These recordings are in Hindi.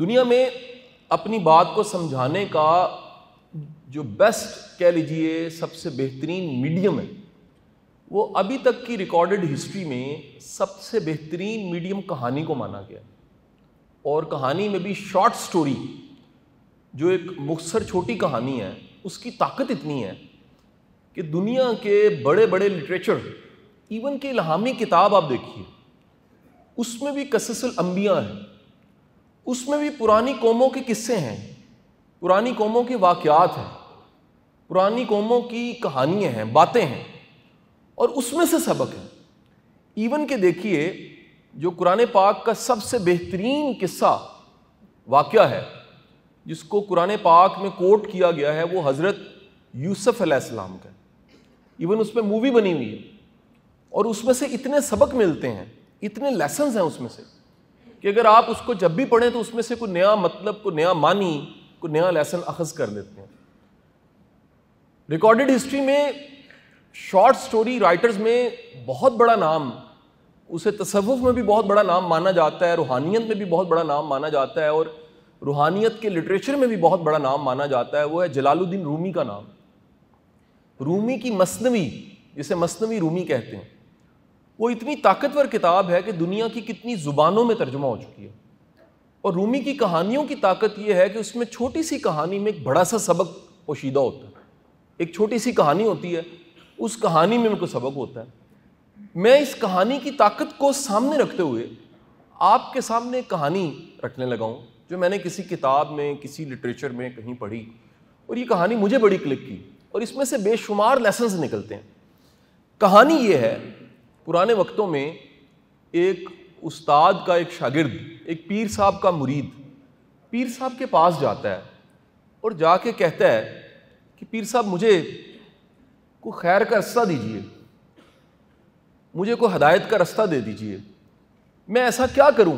दुनिया में अपनी बात को समझाने का जो बेस्ट कह लीजिए सबसे बेहतरीन मीडियम है वो अभी तक की रिकॉर्डेड हिस्ट्री में सबसे बेहतरीन मीडियम कहानी को माना गया और कहानी में भी शॉर्ट स्टोरी जो एक मुखसर छोटी कहानी है उसकी ताकत इतनी है कि दुनिया के बड़े बड़े लिटरेचर इवन की इलाहामी किताब आप देखिए उसमें भी कससल अम्बियाँ हैं उसमें भी पुरानी कौमों के किस्से हैं पुरानी कौमों के वाक़ात हैं पुरानी कौमों की कहानियाँ हैं बातें हैं और उसमें से सबक है इवन के देखिए जो कुरान पाक का सबसे बेहतरीन किस्सा वाक़ है जिसको कुरान पाक में कोट किया गया है वो हज़रत यूसुफ़ अलैहिस्सलाम का इवन उस पर मूवी बनी हुई है और उसमें से इतने सबक मिलते हैं इतने लेसन हैं उसमें से कि अगर आप उसको जब भी पढ़ें तो उसमें से कोई नया मतलब को नया मानी को नया लेसन अखज़ कर लेते हैं रिकॉर्डेड हिस्ट्री में शॉर्ट स्टोरी राइटर्स में बहुत बड़ा नाम उसे तसवुफ़ में भी बहुत बड़ा नाम माना जाता है रूहानियत में भी बहुत बड़ा नाम माना जाता है और रूहानियत के लिटरेचर में भी बहुत बड़ा नाम माना जाता है वो है जलालुद्दीन रूमी का नाम रूमी की मसनवी जिसे मसनवी रूमी कहते हैं वो इतनी ताकतवर किताब है कि दुनिया की कितनी ज़ुबानों में तर्जुमा हो चुकी है और रूमी की कहानियों की ताकत यह है कि उसमें छोटी सी कहानी में एक बड़ा सा सबक पोशीदा होता है एक छोटी सी कहानी होती है उस कहानी में मेरे को सबक होता है मैं इस कहानी की ताकत को सामने रखते हुए आपके सामने कहानी रखने लगा हूँ जो मैंने किसी किताब में किसी लिटरेचर में कहीं पढ़ी और ये कहानी मुझे बड़ी क्लिक की और इसमें से बेशुमार लेसन्स निकलते हैं कहानी ये है पुराने वक्तों में एक उस्ताद का एक शागिर्द एक पीर साहब का मुरीद पीर साहब के पास जाता है और जाके कहता है कि पीर साहब मुझे को खैर का रास्ता दीजिए मुझे को हदायत का रास्ता दे दीजिए मैं ऐसा क्या करूं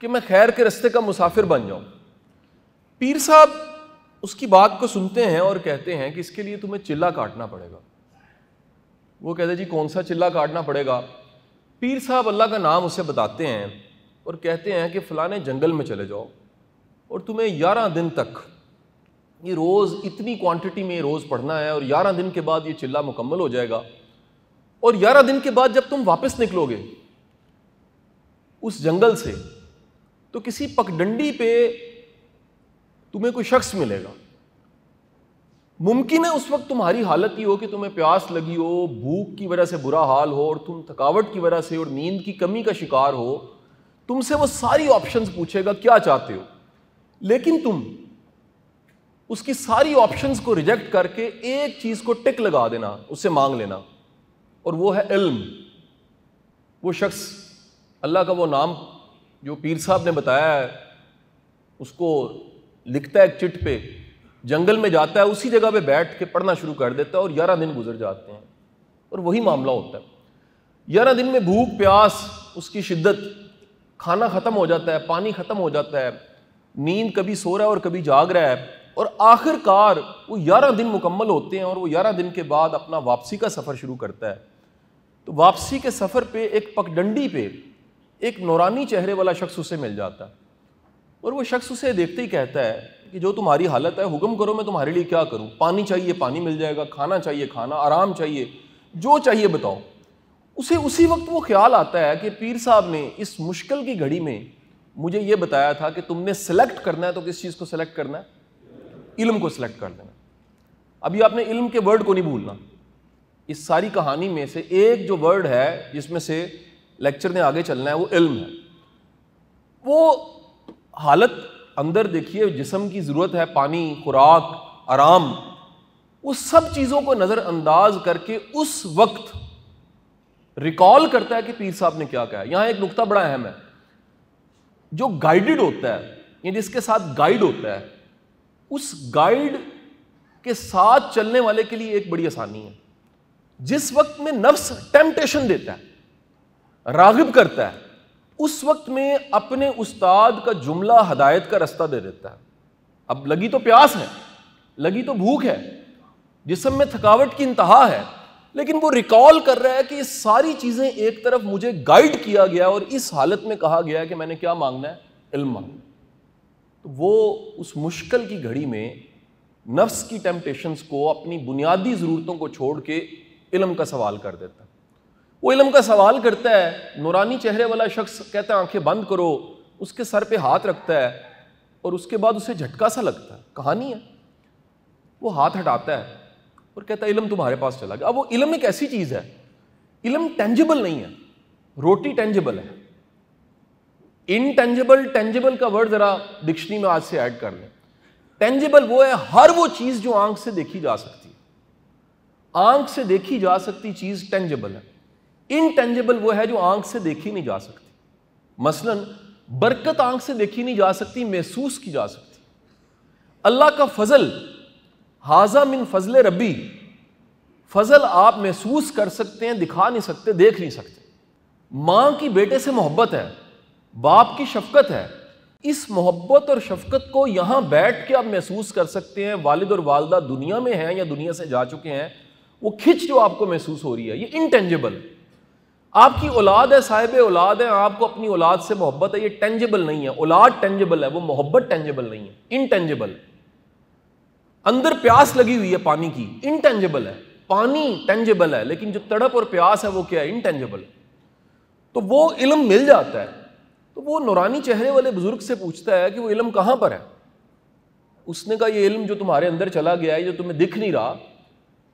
कि मैं खैर के रास्ते का मुसाफिर बन जाऊं पीर साहब उसकी बात को सुनते हैं और कहते हैं कि इसके लिए तुम्हें चिल्ला काटना पड़ेगा वो कहते हैं जी कौन सा चिल्ला काटना पड़ेगा पीर साहब अल्लाह का नाम उसे बताते हैं और कहते हैं कि फ़लाने जंगल में चले जाओ और तुम्हें ग्यारह दिन तक ये रोज़ इतनी क्वांटिटी में रोज़ पढ़ना है और ग्यारह दिन के बाद ये चिल्ला मुकम्मल हो जाएगा और ग्यारह दिन के बाद जब तुम वापस निकलोगे उस जंगल से तो किसी पगडंडी पे तुम्हें कोई शख्स मिलेगा मुमकिन है उस वक्त तुम्हारी हालत ही हो कि तुम्हें प्यास लगी हो भूख की वजह से बुरा हाल हो और तुम थकावट की वजह से और नींद की कमी का शिकार हो तुमसे वो सारी ऑप्शंस पूछेगा क्या चाहते हो लेकिन तुम उसकी सारी ऑप्शंस को रिजेक्ट करके एक चीज को टिक लगा देना उससे मांग लेना और वो है इल्म वो शख्स अल्लाह का वो नाम जो पीर साहब ने बताया है उसको लिखता है चिट पे जंगल में जाता है उसी जगह पे बैठ के पढ़ना शुरू कर देता है और ग्यारह दिन गुजर जाते हैं और वही मामला होता है ग्यारह दिन में भूख प्यास उसकी शिद्दत खाना ख़त्म हो जाता है पानी ख़त्म हो जाता है नींद कभी सो रहा है और कभी जाग रहा है और आखिरकार वो ग्यारह दिन मुकम्मल होते हैं और वो ग्यारह दिन के बाद अपना वापसी का सफ़र शुरू करता है तो वापसी के सफ़र पे एक पगडंडी पे एक नौरानी चेहरे वाला शख्स उसे मिल जाता है और वो शख्स उसे देखते ही कहता है कि जो तुम्हारी हालत है हुक्म करो मैं तुम्हारे लिए क्या करूँ पानी चाहिए पानी मिल जाएगा खाना चाहिए खाना आराम चाहिए जो चाहिए बताओ उसे उसी वक्त वो ख्याल आता है कि पीर साहब ने इस मुश्किल की घड़ी में मुझे ये बताया था कि तुमने सेलेक्ट करना है तो किस चीज़ को सेलेक्ट करना है इल्म को सिलेक्ट कर देना अभी आपने इल्म के वर्ड को नहीं भूलना इस सारी कहानी में से एक जो वर्ड है जिसमें से लेक्चर ने आगे चलना है वो इल्म है वो हालत अंदर देखिए जिसम की ज़रूरत है पानी खुराक आराम उस सब चीज़ों को नज़रअंदाज करके उस वक्त रिकॉल करता है कि पीर साहब ने क्या कहा यहाँ एक नुकता बड़ा अहम है जो गाइडेड होता है या जिसके साथ गाइड होता है उस गाइड के साथ चलने वाले के लिए एक बड़ी आसानी है जिस वक्त में नफ्स टेम्पटेशन देता है रागिब करता है उस वक्त में अपने उस्ताद का जुमला हदायत का रास्ता दे देता है अब लगी तो प्यास है लगी तो भूख है जिसम में थकावट की इंतहा है लेकिन वो रिकॉल कर रहा है कि ये सारी चीज़ें एक तरफ मुझे गाइड किया गया और इस हालत में कहा गया कि मैंने क्या मांगना है इल्म मांगना तो वो उस मुश्किल की घड़ी में नफ्स की टेम्पटेशंस को अपनी बुनियादी ज़रूरतों को छोड़ के इल्म का सवाल कर देता वो इलम का सवाल करता है नूरानी चेहरे वाला शख्स कहता है आंखें बंद करो उसके सर पे हाथ रखता है और उसके बाद उसे झटका सा लगता है कहानी है वो हाथ हटाता है और कहता है इलम तुम्हारे पास चला गया अब वो इलम एक ऐसी चीज़ है इलम टेंजिबल नहीं है रोटी टेंजिबल है इनटेंजिबल टेंजिबल का वर्ड ज़रा डिक्शनरी में आज से ऐड कर लें टेंजिबल वो है हर वो चीज़ जो आंख से देखी जा सकती है आंख से देखी जा सकती चीज़ टेंजिबल है इनटेंजिबल वो है जो आंख से देखी नहीं जा सकती मसलन बरकत आंख से देखी नहीं जा सकती महसूस की जा सकती अल्लाह का फजल हाजा मिन फजल रबी फजल आप महसूस कर सकते हैं दिखा नहीं सकते देख नहीं सकते माँ की बेटे से मोहब्बत है बाप की शफकत है इस मोहब्बत और शफकत को यहाँ बैठ के आप महसूस कर सकते हैं वालिद और वालदा दुनिया में हैं या दुनिया से जा चुके हैं वो खिंच जो आपको महसूस हो रही है ये इनटेंजिबल आपकी औलाद है साहिब औलाद है आपको अपनी औलाद से मोहब्बत है ये टेंजिबल नहीं है औलाद टेंजिबल है वो मोहब्बत टेंजिबल नहीं है इनटेंजिबल अंदर प्यास लगी हुई है पानी की इनटेंजिबल है पानी टेंजिबल है लेकिन जो तड़प और प्यास है वो क्या है इनटेंजिबल तो वो इलम मिल जाता है तो वो नुरानी चेहरे वाले बुजुर्ग से पूछता है कि वो इलम कहाँ पर है उसने कहा ये इलम जो तुम्हारे अंदर चला गया है जो तुम्हें दिख नहीं रहा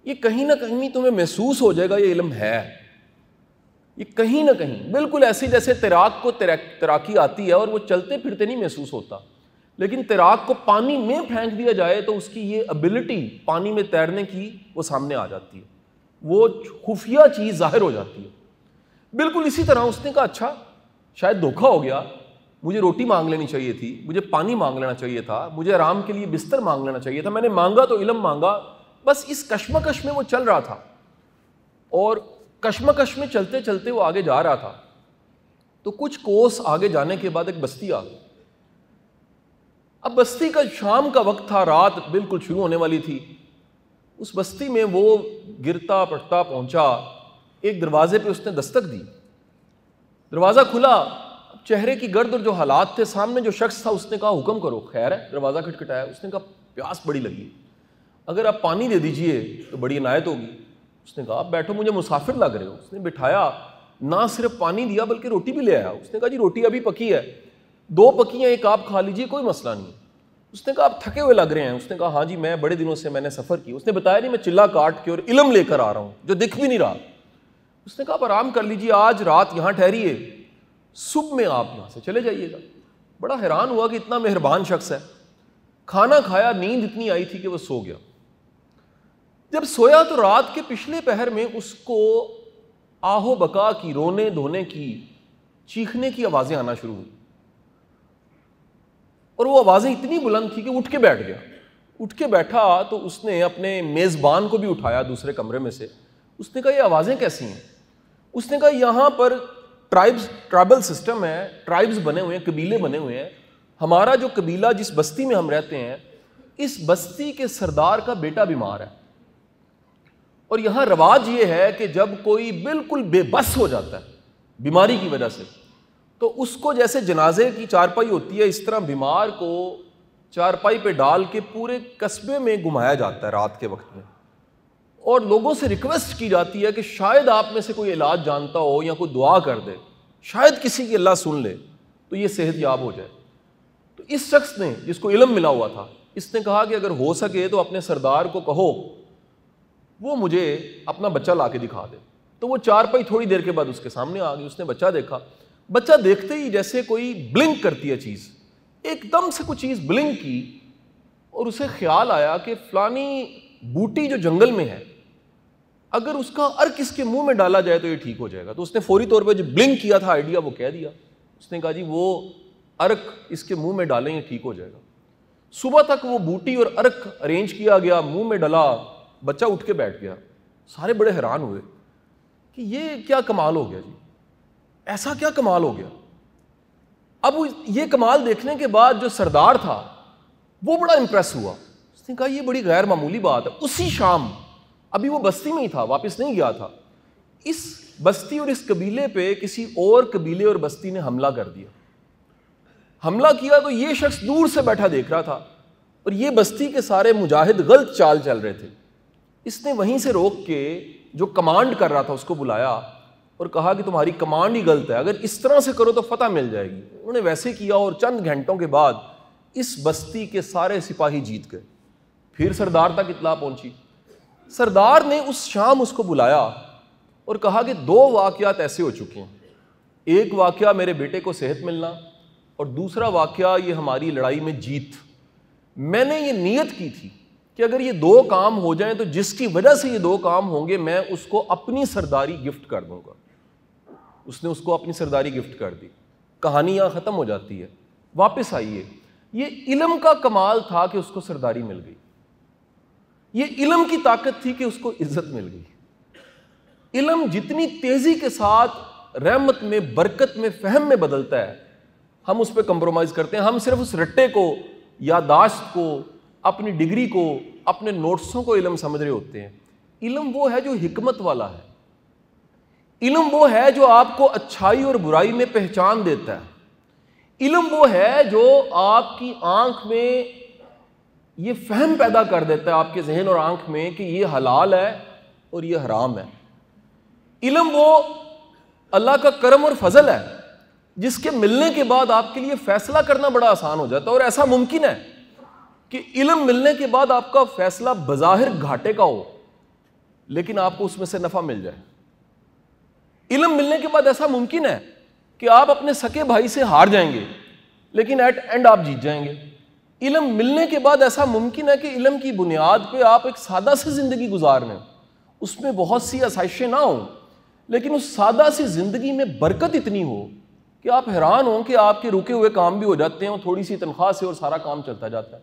ये कहीं ना कहीं तुम्हें महसूस हो जाएगा ये इलम है ये कहीं ना कहीं बिल्कुल ऐसे जैसे तैराक को तैराक तैराकी आती है और वो चलते फिरते नहीं महसूस होता लेकिन तैराक को पानी में फेंक दिया जाए तो उसकी ये एबिलिटी पानी में तैरने की वो सामने आ जाती है वो खुफिया चीज़ जाहिर हो जाती है बिल्कुल इसी तरह उसने कहा अच्छा शायद धोखा हो गया मुझे रोटी मांग लेनी चाहिए थी मुझे पानी मांग लेना चाहिए था मुझे आराम के लिए बिस्तर मांग लेना चाहिए था मैंने मांगा तो इलम मांगा बस इस कश्मकश में वो चल रहा था और कश्मकश में चलते चलते वो आगे जा रहा था तो कुछ कोस आगे जाने के बाद एक बस्ती आ गई अब बस्ती का शाम का वक्त था रात बिल्कुल शुरू होने वाली थी उस बस्ती में वो गिरता पटता पहुंचा एक दरवाजे पे उसने दस्तक दी दरवाज़ा खुला चेहरे की गर्द और जो हालात थे सामने जो शख्स था उसने कहा हुक्म करो खैर है दरवाज़ा खटखटाया उसने कहा प्यास बड़ी लगी अगर आप पानी दे दीजिए तो बड़ी अनायत होगी उसने कहा आप बैठो मुझे मुसाफिर लग रहे हो उसने बिठाया ना सिर्फ पानी दिया बल्कि रोटी भी ले आया उसने कहा जी रोटी अभी पकी है दो पकी हैं एक आप खा लीजिए कोई मसला नहीं उसने कहा आप थके हुए लग रहे हैं उसने कहा हाँ जी मैं बड़े दिनों से मैंने सफ़र किया उसने बताया नहीं मैं चिल्ला काट के और इलम लेकर आ रहा हूँ जो दिख भी नहीं रहा उसने कहा आप आराम कर लीजिए आज रात यहाँ ठहरिए सुबह में आप यहाँ से चले जाइएगा बड़ा हैरान हुआ कि इतना मेहरबान शख्स है खाना खाया नींद इतनी आई थी कि वह सो गया जब सोया तो रात के पिछले पहर में उसको आहो बका की रोने धोने की चीखने की आवाज़ें आना शुरू हुई और वो आवाज़ें इतनी बुलंद थी कि उठ के बैठ गया उठ के बैठा तो उसने अपने मेज़बान को भी उठाया दूसरे कमरे में से उसने कहा ये आवाज़ें कैसी हैं उसने कहा यहाँ पर ट्राइब्स ट्राइबल सिस्टम है ट्राइब्स बने हुए हैं कबीले बने हुए हैं हमारा जो कबीला जिस बस्ती में हम रहते हैं इस बस्ती के सरदार का बेटा बीमार है और यहाँ रवाज ये है कि जब कोई बिल्कुल बेबस हो जाता है बीमारी की वजह से तो उसको जैसे जनाजे की चारपाई होती है इस तरह बीमार को चारपाई पे डाल के पूरे कस्बे में घुमाया जाता है रात के वक्त में और लोगों से रिक्वेस्ट की जाती है कि शायद आप में से कोई इलाज जानता हो या कोई दुआ कर दे शायद किसी की अल्लाह सुन ले तो ये सेहत याब हो जाए तो इस शख्स ने जिसको इलम मिला हुआ था इसने कहा कि अगर हो सके तो अपने सरदार को कहो वो मुझे अपना बच्चा ला के दिखा दे तो वो पाई थोड़ी देर के बाद उसके सामने आ गई उसने बच्चा देखा बच्चा देखते ही जैसे कोई ब्लिंक करती है चीज़ एकदम से कुछ चीज़ ब्लिंक की और उसे ख्याल आया कि फलानी बूटी जो जंगल में है अगर उसका अर्क इसके मुंह में डाला जाए तो ये ठीक हो जाएगा तो उसने फौरी तौर पे जो ब्लिंक किया था आइडिया वो कह दिया उसने कहा जी वो अर्क इसके मुंह में डालें ठीक हो जाएगा सुबह तक वो बूटी और अर्क अरेंज किया गया मुंह में डला बच्चा उठ के बैठ गया सारे बड़े हैरान हुए कि ये क्या कमाल हो गया जी ऐसा क्या कमाल हो गया अब ये कमाल देखने के बाद जो सरदार था वो बड़ा इंप्रेस हुआ उसने कहा ये बड़ी गैर मामूली बात है उसी शाम अभी वो बस्ती में ही था वापस नहीं गया था इस बस्ती और इस कबीले पे किसी और कबीले और बस्ती ने हमला कर दिया हमला किया तो ये शख्स दूर से बैठा देख रहा था और ये बस्ती के सारे मुजाहिद गलत चाल चल रहे थे इसने वहीं से रोक के जो कमांड कर रहा था उसको बुलाया और कहा कि तुम्हारी कमांड ही गलत है अगर इस तरह से करो तो फतह मिल जाएगी उन्होंने वैसे किया और चंद घंटों के बाद इस बस्ती के सारे सिपाही जीत गए फिर सरदार तक इतला पहुंची सरदार ने उस शाम उसको बुलाया और कहा कि दो वाक्यात ऐसे हो चुके हैं एक वाक़ मेरे बेटे को सेहत मिलना और दूसरा वाक्य ये हमारी लड़ाई में जीत मैंने ये नीयत की थी कि अगर ये दो काम हो जाए तो जिसकी वजह से ये दो काम होंगे मैं उसको अपनी सरदारी गिफ्ट कर दूंगा उसने उसको अपनी सरदारी गिफ्ट कर दी कहानी यहां ख़त्म हो जाती है वापस आइए ये इलम का कमाल था कि उसको सरदारी मिल गई ये इलम की ताकत थी कि उसको इज्जत मिल गई इलम जितनी तेज़ी के साथ रहमत में बरकत में फहम में बदलता है हम उस पर कंप्रोमाइज़ करते हैं हम सिर्फ उस रट्टे को यादाश्त को अपनी डिग्री को अपने नोट्सों को इलम समझ रहे होते हैं इलम वो है जो हमत वाला है इलम वो है जो आपको अच्छाई और बुराई में पहचान देता है इलम वो है जो आपकी आंख में ये फहम पैदा कर देता है आपके जहन और आंख में कि ये हलाल है और ये हराम है इलम वो अल्लाह का करम और फजल है जिसके मिलने के बाद आपके लिए फैसला करना बड़ा आसान हो जाता है और ऐसा मुमकिन है कि इलम मिलने के बाद आपका फैसला बज़ाहिर घाटे का हो लेकिन आपको उसमें से नफ़ा मिल जाए इलम मिलने के बाद ऐसा मुमकिन है कि आप अपने सके भाई से हार जाएंगे लेकिन एट एंड आप जीत जाएंगे इलम मिलने के बाद ऐसा मुमकिन है कि इलम की बुनियाद पे आप एक सादा सी ज़िंदगी गुजार लें उसमें बहुत सी आसाइशें ना हों लेकिन उस सादा सी ज़िंदगी में बरकत इतनी हो कि आप हैरान हों कि आपके रुके हुए काम भी हो जाते हैं और थोड़ी सी तनख्वाह से और सारा काम चलता जाता है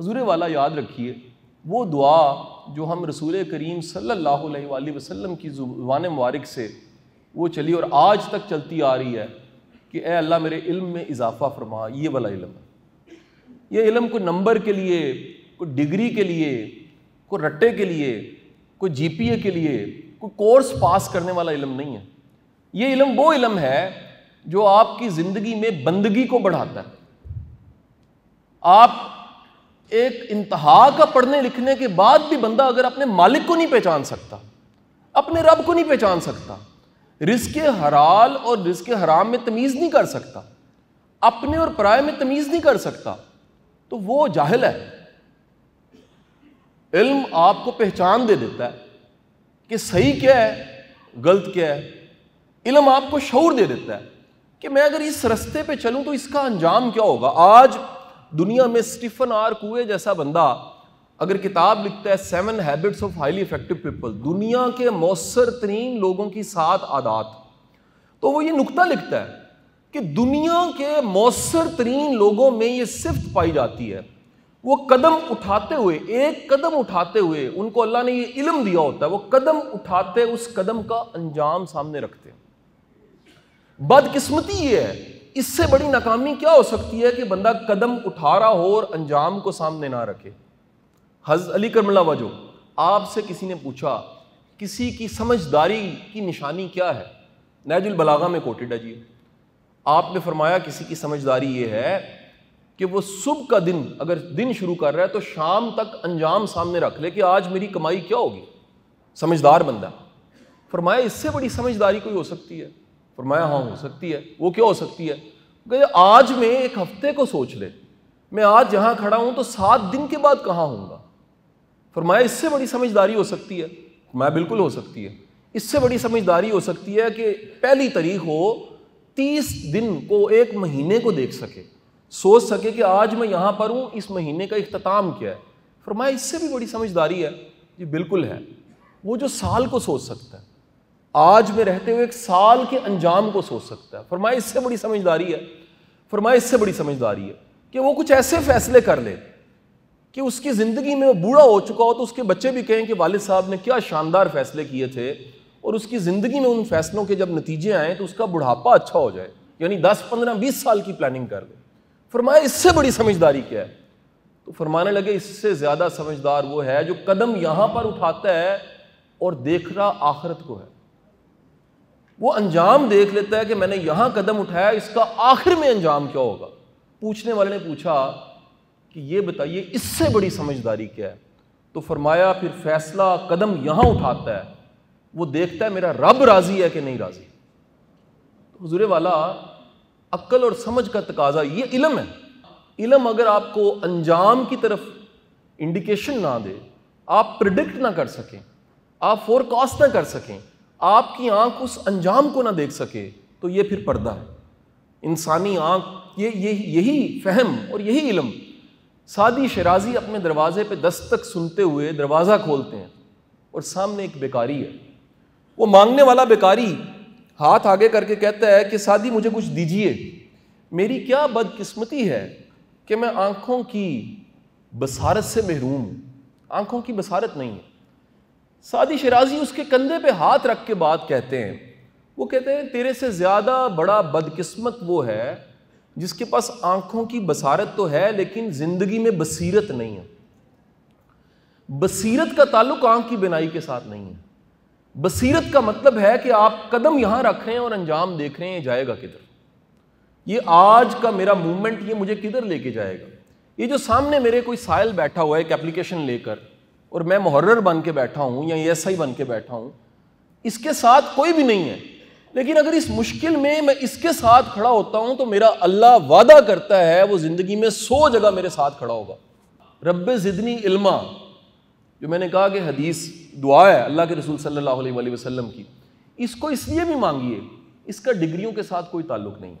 हजूर वाला याद रखिए वो दुआ जो हम रसूल करीम सल्ला वसम की जुबान मुबारक से वो चली और आज तक चलती आ रही है कि ए अल्लाह मेरे इल्म में इजाफ़ा फरमा ये वाला इल्म है ये इलम को नंबर के लिए कोई डिग्री के लिए कोई रट्टे के लिए कोई जीपीए के लिए कोई कोर्स पास करने वाला इलम नहीं है ये इलम वो इलम है जो आपकी ज़िंदगी में बंदगी को बढ़ाता है आप एक इंतहा का पढ़ने लिखने के बाद भी बंदा अगर अपने मालिक को नहीं पहचान सकता अपने रब को नहीं पहचान सकता रिस्क हराल और रिस्क हराम में तमीज़ नहीं कर सकता अपने और पराय में तमीज़ नहीं कर सकता तो वो जाहिल है इल्म आपको पहचान दे देता है कि सही क्या है गलत क्या है इल्म आपको शौर दे देता है कि मैं अगर इस रस्ते पे चलूं तो इसका अंजाम क्या होगा आज दुनिया में स्टीफन आर कुए जैसा बंदा अगर किताब लिखता है seven habits of highly effective people दुनिया के मौसर तरीन लोगों की सात आदात तो वो ये नुकता लिखता है कि दुनिया के मौसर तरीन लोगों में ये सिफ्त पाई जाती है वो कदम उठाते हुए एक कदम उठाते हुए उनको अल्लाह ने ये इल्म दिया होता है वो कदम उठाते उस कदम का अंजाम सामने रखते हैं बदकिस्मती ये है इससे बड़ी नाकामी क्या हो सकती है कि बंदा कदम उठा रहा हो और अंजाम को सामने ना रखे हज अली करमला वजो आपसे किसी ने पूछा किसी की समझदारी की निशानी क्या है नैजुल बलागा में कोटेड है जी आपने फरमाया किसी की समझदारी ये है कि वो सुबह का दिन अगर दिन शुरू कर रहा है तो शाम तक अंजाम सामने रख ले कि आज मेरी कमाई क्या होगी समझदार बंदा फरमाया इससे बड़ी समझदारी कोई हो सकती है फरमाया हाँ हो सकती है वो क्या हो सकती है आज मैं एक हफ्ते को सोच ले मैं आज यहाँ खड़ा हूँ तो सात दिन के बाद कहाँ हूँगा फरमाया इससे बड़ी समझदारी हो सकती है फरमाया बिल्कुल हो सकती है इससे बड़ी समझदारी हो सकती है कि पहली तारीख हो तीस दिन को एक महीने को देख सके सोच सके कि आज मैं यहाँ पर हूँ इस महीने का अख्ताम क्या है फरमाया इससे भी बड़ी समझदारी है ये बिल्कुल है वो जो साल को सोच सकता है आज में रहते हुए एक साल के अंजाम को सोच सकता है फरमाए इससे बड़ी समझदारी है फरमाए इससे बड़ी समझदारी है कि वो कुछ ऐसे फैसले कर ले कि उसकी ज़िंदगी में वो बूढ़ा हो चुका हो तो उसके बच्चे भी कहें कि वालिद साहब ने क्या शानदार फैसले किए थे और उसकी ज़िंदगी में उन फैसलों के जब नतीजे आएँ तो उसका बुढ़ापा अच्छा हो जाए यानी दस पंद्रह बीस साल की प्लानिंग कर ले फरमाया इससे बड़ी समझदारी क्या है तो फरमाने लगे इससे ज़्यादा समझदार वो है जो कदम यहाँ पर उठाता है और देख रहा आखरत को है वो अंजाम देख लेता है कि मैंने यहाँ कदम उठाया इसका आखिर में अंजाम क्या होगा पूछने वाले ने पूछा कि ये बताइए इससे बड़ी समझदारी क्या है तो फरमाया फिर फैसला कदम यहाँ उठाता है वो देखता है मेरा रब राज़ी है कि नहीं राज़ी तो हजूर वाला अक्ल और समझ का तकाजा ये इलम है इलम अगर आपको अंजाम की तरफ इंडिकेशन ना दे आप प्रिडिक्ट ना कर सकें आप फोरकास्ट ना कर सकें आपकी आंख उस अंजाम को ना देख सके तो ये फिर पर्दा है इंसानी आंख ये ये यही फहम और यही इलम सादी शराजी अपने दरवाज़े पे दस्तक सुनते हुए दरवाज़ा खोलते हैं और सामने एक बेकारी है वो मांगने वाला बेकारी हाथ आगे करके कहता है कि सादी मुझे कुछ दीजिए मेरी क्या बदकिस्मती है कि मैं आँखों की बसारत से महरूम हूँ आँखों की बसारत नहीं है सादी शराजी उसके कंधे पे हाथ रख के बात कहते हैं वो कहते हैं तेरे से ज़्यादा बड़ा बदकिस्मत वो है जिसके पास आंखों की बसारत तो है लेकिन ज़िंदगी में बसीरत नहीं है बसीरत का ताल्लुक आंख की बिनाई के साथ नहीं है बसीरत का मतलब है कि आप कदम यहां रख रहे हैं और अंजाम देख रहे हैं जाएगा किधर ये आज का मेरा मूवमेंट ये मुझे किधर लेके जाएगा ये जो सामने मेरे कोई साइल बैठा हुआ है एक एप्लीकेशन लेकर और मैं मुहर्र बन के बैठा हूँ या एस e आई बन के बैठा हूँ इसके साथ कोई भी नहीं है लेकिन अगर इस मुश्किल में मैं इसके साथ खड़ा होता हूँ तो मेरा अल्लाह वादा करता है वो ज़िंदगी में सौ जगह मेरे साथ खड़ा होगा रब ज़िदनी इल्मा जो मैंने कहा कि हदीस दुआ है अल्लाह के रसूल सल्लल्लाहु अलैहि वसल्लम की इसको इसलिए भी मांगिए इसका डिग्रियों के साथ कोई ताल्लुक नहीं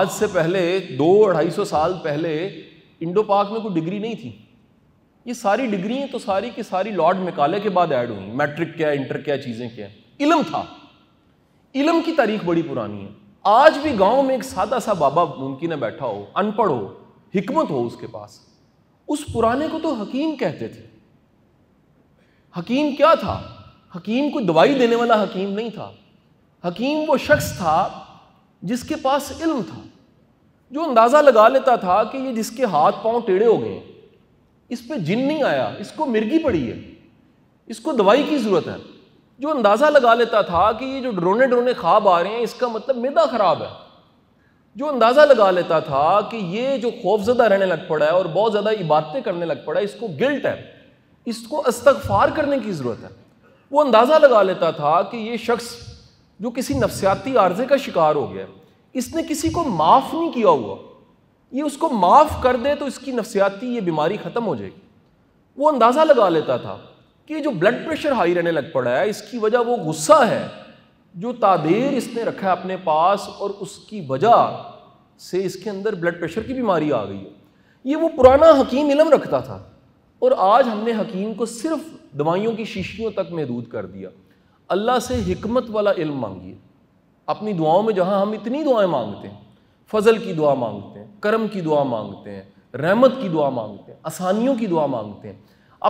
आज से पहले दो अढ़ाई सौ साल पहले इंडो पाक में कोई डिग्री नहीं थी ये सारी डिग्री तो सारी की सारी लॉर्ड निकाले के बाद ऐड हुई मैट्रिक क्या इंटर क्या चीज़ें क्या इलम था इलम की तारीख बड़ी पुरानी है आज भी गांव में एक सादा सा बाबा मुमकिन है बैठा हो अनपढ़ हो हिकमत हो उसके पास उस पुराने को तो हकीम कहते थे हकीम क्या था हकीम कोई दवाई देने वाला हकीम नहीं था हकीम वो शख्स था जिसके पास इल्म था जो अंदाज़ा लगा लेता था कि ये जिसके हाथ पांव टेढ़े हो गए इस पर जिन नहीं आया इसको मिर्गी पड़ी है इसको दवाई की ज़रूरत है जो अंदाज़ा लगा लेता था कि ये जो ड्रोने ड्रोने ख्वाब आ रहे हैं इसका मतलब मैदा ख़राब है जो अंदाज़ा लगा लेता था कि ये जो खौफजदा रहने लग पड़ा है और बहुत ज़्यादा इबादतें करने लग पड़ा है इसको गिल्ट है इसको अस्तगफार करने की ज़रूरत है वो अंदाज़ा लगा लेता था कि ये शख्स जो किसी नफसियाती आर्जे का शिकार हो गया इसने किसी को माफ़ नहीं किया हुआ ये उसको माफ़ कर दे तो इसकी नफसियाती ये बीमारी ख़त्म हो जाएगी वो अंदाज़ा लगा लेता था कि जो ब्लड प्रेशर हाई रहने लग पड़ा है इसकी वजह वो गुस्सा है जो तादेर इसने रखा है अपने पास और उसकी वजह से इसके अंदर ब्लड प्रेशर की बीमारी आ गई है ये वो पुराना हकीम इलम रखता था और आज हमने हकीम को सिर्फ दवाइयों की शीशियों तक महदूद कर दिया अल्लाह से हमत वाला इल्म मांगिए अपनी दुआओं में जहाँ हम इतनी दुआएं मांगते हैं फजल की दुआ मांगते हैं करम की दुआ मांगते हैं रहमत की दुआ मांगते हैं आसानियों की दुआ मांगते हैं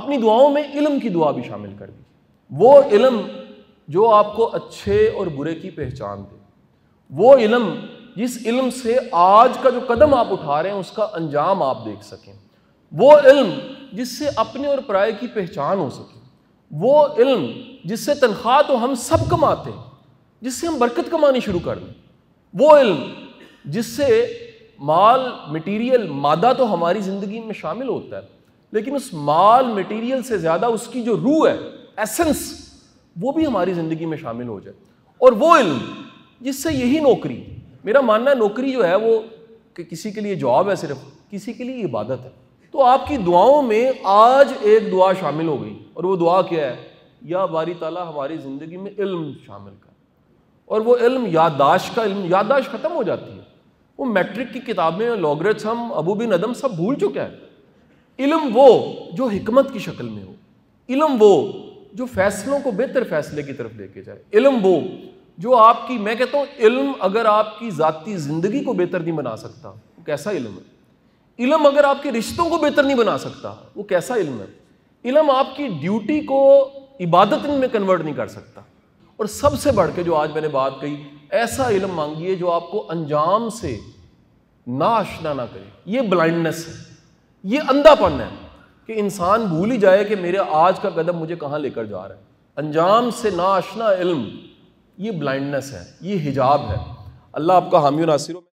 अपनी दुआओं में इलम की दुआ भी शामिल कर दी वो इलम जो आपको अच्छे और बुरे की पहचान दे वो इलम जिस इलम से आज का जो कदम आप उठा रहे हैं उसका अंजाम आप देख सकें वो इल्म जिससे अपने और पराये की पहचान हो सके वो इल्म जिससे तनख्वाह तो हम सब कमाते हैं जिससे हम बरकत कमानी शुरू कर दें वो इल्म जिससे माल मटेरियल मादा तो हमारी ज़िंदगी में शामिल होता है लेकिन उस माल मटेरियल से ज़्यादा उसकी जो रूह है एसेंस वो भी हमारी ज़िंदगी में शामिल हो जाए और वो इल जिससे यही नौकरी मेरा मानना है नौकरी जो है वो कि किसी के लिए जॉब है सिर्फ किसी के लिए इबादत है तो आपकी दुआओं में आज एक दुआ शामिल हो गई और वो दुआ क्या है या बारी ताला हमारी ज़िंदगी में इल्म शामिल कर और वो इल्म याददाश्त का इल्म याददाश्त ख़त्म हो जाती है वो मैट्रिक की किताबें लॉगरेट्स हम अबू बिन अदम सब भूल चुके हैं इलम वो जो हमत की शक्ल में हो इलम वो जो फैसलों को बेहतर फैसले की तरफ लेके जाए इलम वो जो आपकी मैं कहता हूँ इल्म अगर आपकी ज़ाती ज़िंदगी को बेहतर नहीं बना सकता वो कैसा इल्म है इलम अगर आपके रिश्तों को बेहतर नहीं बना सकता वो कैसा इल्म है इलम आपकी ड्यूटी को इबादत में कन्वर्ट नहीं कर सकता और सबसे बढ़ के जो आज मैंने बात कही ऐसा इलम मांगिए जो आपको अंजाम से नाशना ना करे ये ब्लाइंडनेस है ये अंधापन है कि इंसान भूल ही जाए कि मेरे आज का कदम मुझे कहाँ लेकर जा रहा है अंजाम से नाशना इल्म ये ब्लाइंडनेस है ये हिजाब है अल्लाह आपका हामी नासिरों